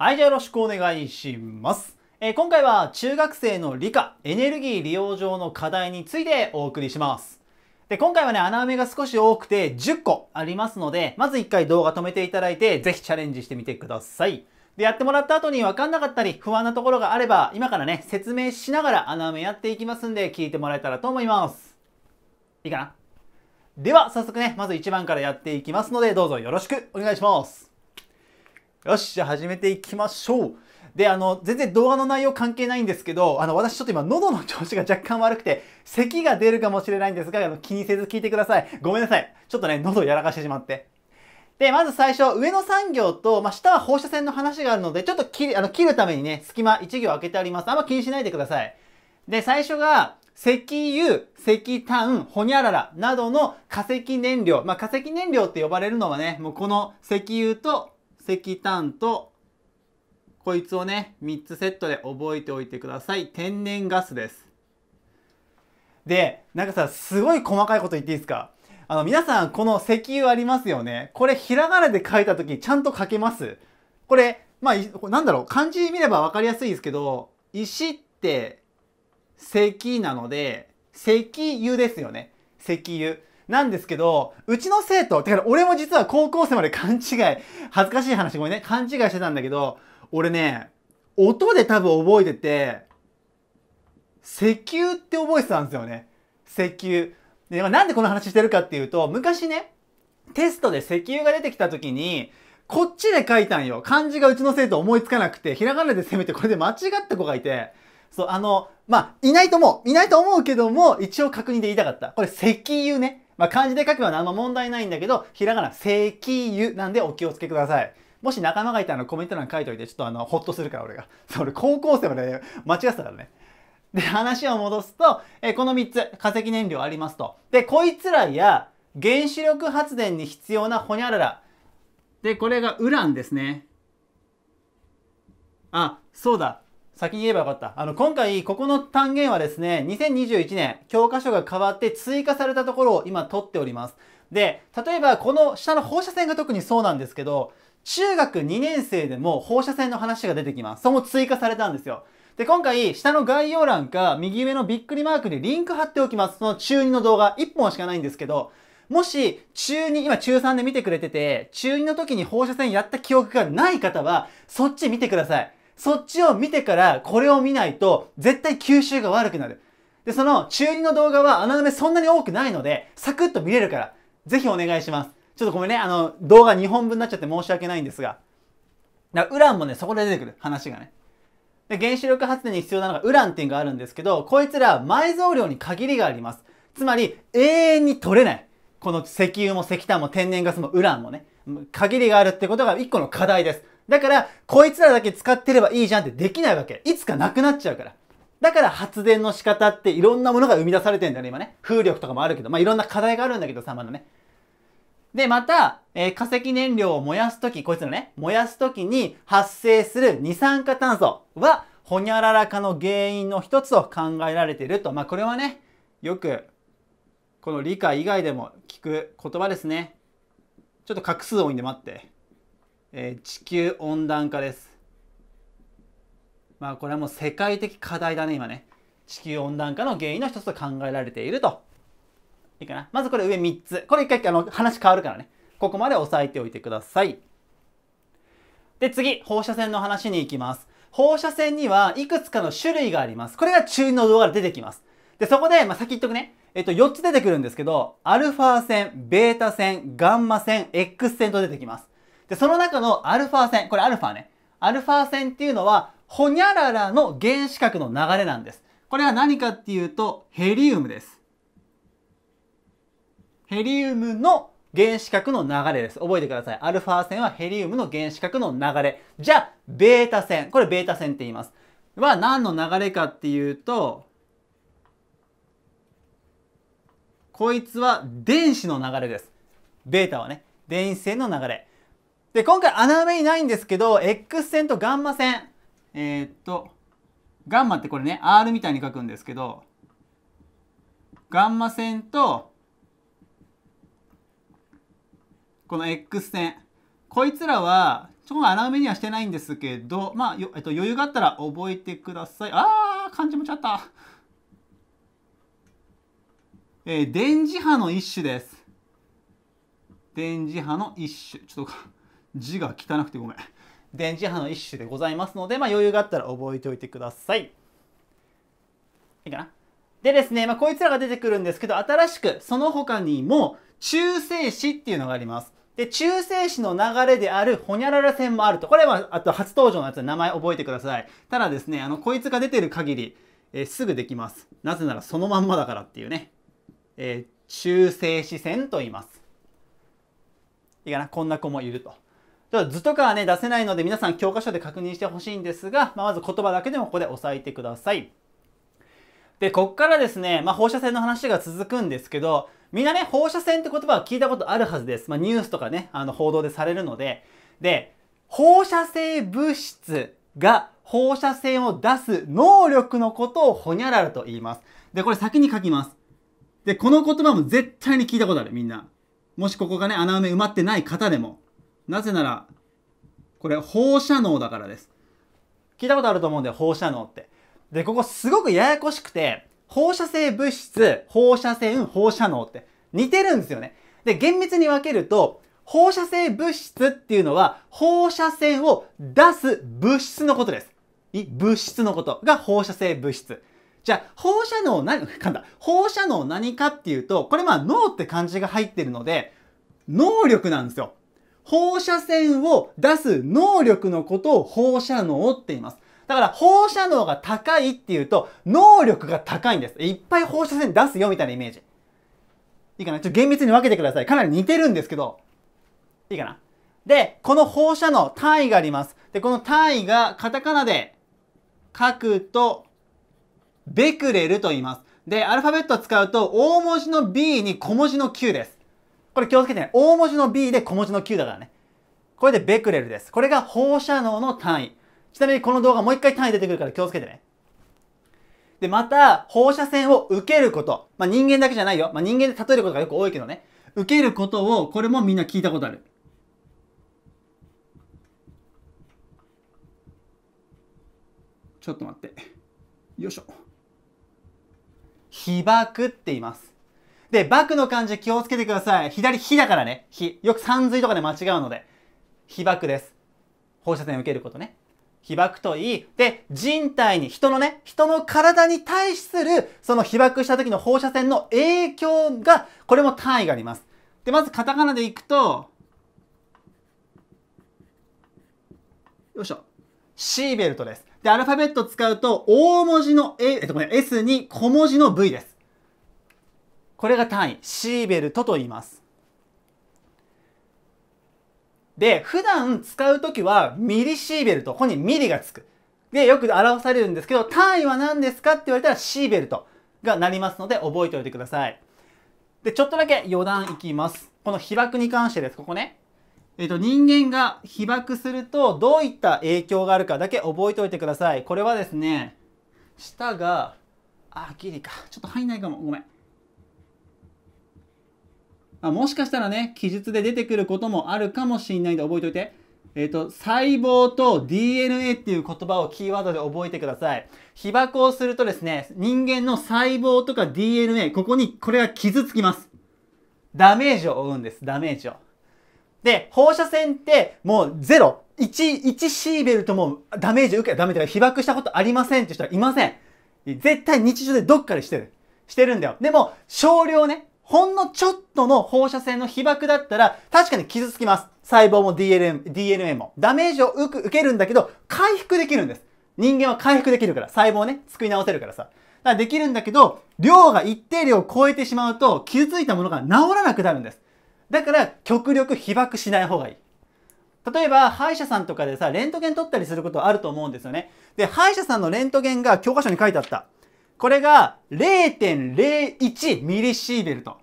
はい、じゃあよろしくお願いします。えー、今回は中学生の理科、エネルギー利用上の課題についてお送りします。で、今回はね、穴埋めが少し多くて10個ありますので、まず1回動画止めていただいて、ぜひチャレンジしてみてください。で、やってもらった後に分かんなかったり、不安なところがあれば、今からね、説明しながら穴埋めやっていきますんで、聞いてもらえたらと思います。いいかなでは、早速ね、まず1番からやっていきますので、どうぞよろしくお願いします。よし、じゃあ始めていきましょう。で、あの、全然動画の内容関係ないんですけど、あの、私ちょっと今喉の調子が若干悪くて、咳が出るかもしれないんですが、あの、気にせず聞いてください。ごめんなさい。ちょっとね、喉やらかしてしまって。で、まず最初、上の産業と、まあ、下は放射線の話があるので、ちょっと切あの切るためにね、隙間1行開けてあります。あんま気にしないでください。で、最初が、石油、石炭、ホニャララなどの化石燃料。まあ、化石燃料って呼ばれるのはね、もうこの石油と石炭とこいつをね3つセットで覚えておいてください天然ガスですでなんかさすごい細かいこと言っていいですかあの皆さんこの石油ありますよねこれひらがなで書いた時ちゃんと書けますこれまあなんだろう漢字見れば分かりやすいですけど石って石なので石油ですよね石油なんですけど、うちの生徒、てか俺も実は高校生まで勘違い、恥ずかしい話ごめんね、勘違いしてたんだけど、俺ね、音で多分覚えてて、石油って覚えてたんですよね。石油。で、なんでこの話してるかっていうと、昔ね、テストで石油が出てきた時に、こっちで書いたんよ。漢字がうちの生徒思いつかなくて、ひらがなで攻めてこれで間違った子がいて、そう、あの、まあ、いないと思う。いないと思うけども、一応確認で言いたかった。これ石油ね。まあ、漢字で書けば何も問題ないんだけど、ひらがな、石油なんでお気をつけください。もし仲間がいたらコメント欄書いといて、ちょっとあの、ほっとするから俺が。そ高校生まで、ね、間違ってたからね。で、話を戻すと、えこの3つ、化石燃料ありますと。で、こいつらや原子力発電に必要なホニャララ。で、これがウランですね。あ、そうだ。先に言えばよかった。あの、今回、ここの単元はですね、2021年、教科書が変わって追加されたところを今取っております。で、例えば、この下の放射線が特にそうなんですけど、中学2年生でも放射線の話が出てきます。その追加されたんですよ。で、今回、下の概要欄か、右上のびっくりマークにリンク貼っておきます。その中2の動画、1本しかないんですけど、もし、中2、今中3で見てくれてて、中2の時に放射線やった記憶がない方は、そっち見てください。そっちを見てからこれを見ないと絶対吸収が悪くなる。で、その中2の動画は穴埋めそんなに多くないので、サクッと見れるから、ぜひお願いします。ちょっとごめんね、あの、動画2本分になっちゃって申し訳ないんですが。だからウランもね、そこで出てくる、話がね。で、原子力発電に必要なのがウランっていうのがあるんですけど、こいつら埋蔵量に限りがあります。つまり、永遠に取れない。この石油も石炭も天然ガスもウランもね、限りがあるってことが一個の課題です。だから、こいつらだけ使ってればいいじゃんってできないわけ。いつかなくなっちゃうから。だから発電の仕方っていろんなものが生み出されてんだね、今ね。風力とかもあるけど、まあ、いろんな課題があるんだけど、さまだね。で、また、えー、化石燃料を燃やすとき、こいつのね、燃やすときに発生する二酸化炭素は、ほにゃらら化の原因の一つを考えられていると。まあ、これはね、よく、この理科以外でも聞く言葉ですね。ちょっと画数多いんで待って。えー、地球温暖化です。まあこれはもう世界的課題だね、今ね。地球温暖化の原因の一つと考えられていると。いいかな。まずこれ上3つ。これ一回あの話変わるからね。ここまで押さえておいてください。で、次、放射線の話に行きます。放射線にはいくつかの種類があります。これが注意の動画で出てきます。で、そこで、まあ、先言っとくね。えっと、4つ出てくるんですけど、アルファ線、ベータ線、ガンマ線、X 線と出てきます。で、その中のアルファ線、これアルファね。アルファ線っていうのは、ほにゃららの原子核の流れなんです。これは何かっていうと、ヘリウムです。ヘリウムの原子核の流れです。覚えてください。アルファ線はヘリウムの原子核の流れ。じゃあ、ベータ線。これベータ線って言います。は何の流れかっていうと、こいつは電子の流れです。ベータはね、電子線の流れ。で、今回穴埋めにないんですけど、X 線とガンマ線。えー、っと、ガンマってこれね、R みたいに書くんですけど、ガンマ線と、この X 線。こいつらは、ちょっと穴埋めにはしてないんですけど、まあ、えっと、余裕があったら覚えてください。あー、漢字もちゃった。えー、電磁波の一種です。電磁波の一種。ちょっと字が汚くてごめん電磁波の一種でございますので、まあ、余裕があったら覚えておいてくださいいいかなでですね、まあ、こいつらが出てくるんですけど新しくその他にも中性子っていうのがありますで中性子の流れであるホニャララ線もあるとこれはあと初登場のやつで名前覚えてくださいただですねあのこいつが出てる限り、えー、すぐできますなぜならそのまんまだからっていうね、えー、中性子線と言いますいいかなこんな子もいると。ちょ図とかはね、出せないので皆さん教科書で確認してほしいんですが、まあ、まず言葉だけでもここで押さえてください。で、こっからですね、まあ、放射線の話が続くんですけど、みんなね、放射線って言葉は聞いたことあるはずです。まあ、ニュースとかね、あの、報道でされるので。で、放射性物質が放射線を出す能力のことをホニャララと言います。で、これ先に書きます。で、この言葉も絶対に聞いたことある、みんな。もしここがね、穴埋め埋まってない方でも。なぜならこれ放射能だからです聞いたことあると思うんだよ放射能ってでここすごくややこしくて放射性物質放射線放射能って似てるんですよねで厳密に分けると放射性物質っていうのは放射線を出す物質のことですい物質のことが放射性物質じゃあ放射能何か んだ放射能何かっていうとこれまあ脳って漢字が入ってるので能力なんですよ放射線を出す能力のことを放射能って言います。だから放射能が高いっていうと能力が高いんです。いっぱい放射線出すよみたいなイメージ。いいかなちょっと厳密に分けてください。かなり似てるんですけど。いいかなで、この放射能、単位があります。で、この単位がカタカナで書くと、ベクレルと言います。で、アルファベットを使うと、大文字の B に小文字の Q です。これ気をつけてね。大文字の B で小文字の Q だからね。これでベクレルです。これが放射能の単位。ちなみにこの動画もう一回単位出てくるから気をつけてね。で、また、放射線を受けること。まあ、人間だけじゃないよ。まあ、人間で例えることがよく多いけどね。受けることを、これもみんな聞いたことある。ちょっと待って。よいしょ。被爆って言います。で、バクの漢字気をつけてください。左、火だからね。火。よく三髄とかで間違うので。被爆です。放射線を受けることね。被爆といい。で、人体に、人のね、人の体に対する、その被爆した時の放射線の影響が、これも単位があります。で、まずカタカナでいくと、よいしょ。シーベルトです。で、アルファベット使うと、大文字の A、えっと、これ S に小文字の V です。これが単位シーベルトと言いますで普段使う時はミリシーベルトここにミリがつくでよく表されるんですけど単位は何ですかって言われたらシーベルトがなりますので覚えておいてくださいでちょっとだけ余談いきますこの被爆に関してですここねえっと、人間が被爆するとどういった影響があるかだけ覚えておいてください。これはですね、下が、あ、ギリか。ちょっと入んないかも。ごめん。まあ、もしかしたらね、記述で出てくることもあるかもしれないんで覚えておいて。えっ、ー、と、細胞と DNA っていう言葉をキーワードで覚えてください。被爆をするとですね、人間の細胞とか DNA、ここにこれが傷つきます。ダメージを負うんです、ダメージを。で、放射線ってもうゼロ。1、1シーベルともダメージ受けダメだから被爆したことありませんって人はいません。絶対日常でどっかでしてる。してるんだよ。でも、少量ね、ほんのちょっとの放射線の被爆だったら、確かに傷つきます。細胞も d n m DNA も。ダメージを受けるんだけど、回復できるんです。人間は回復できるから、細胞ね、作り直せるからさ。だからできるんだけど、量が一定量を超えてしまうと、傷ついたものが治らなくなるんです。だから、極力被爆しない方がいい。例えば、歯医者さんとかでさ、レントゲン取ったりすることあると思うんですよね。で、歯医者さんのレントゲンが教科書に書いてあった。これが0.01ミリシーベルト。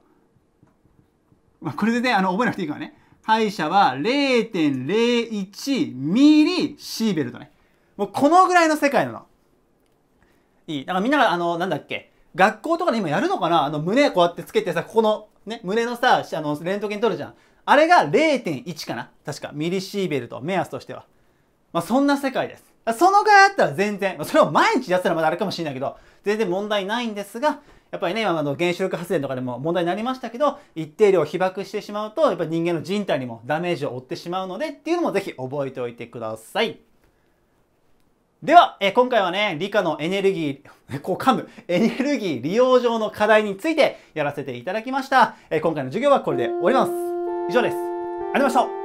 まあ、これでね、あの、覚えなくていいからね。敗者は0.01ミリシーベルトね。もうこのぐらいの世界なの。いい。だからみんなが、あの、なんだっけ。学校とかで今やるのかなあの、胸こうやってつけてさ、ここの、ね、胸のさ、あの、レントゲン取るじゃん。あれが0.1かな確か。ミリシーベルト。目安としては。まあ、そんな世界です。そのぐらいあったら全然、それを毎日やったらまだあれかもしれないけど、全然問題ないんですが、やっぱりね、今の原子力発電とかでも問題になりましたけど、一定量被爆してしまうと、やっぱり人間の人体にもダメージを負ってしまうのでっていうのもぜひ覚えておいてください。では、え今回はね、理科のエネルギー、こう噛む、エネルギー利用上の課題についてやらせていただきました。え今回の授業はこれで終わります。以上です。ありがとうございました。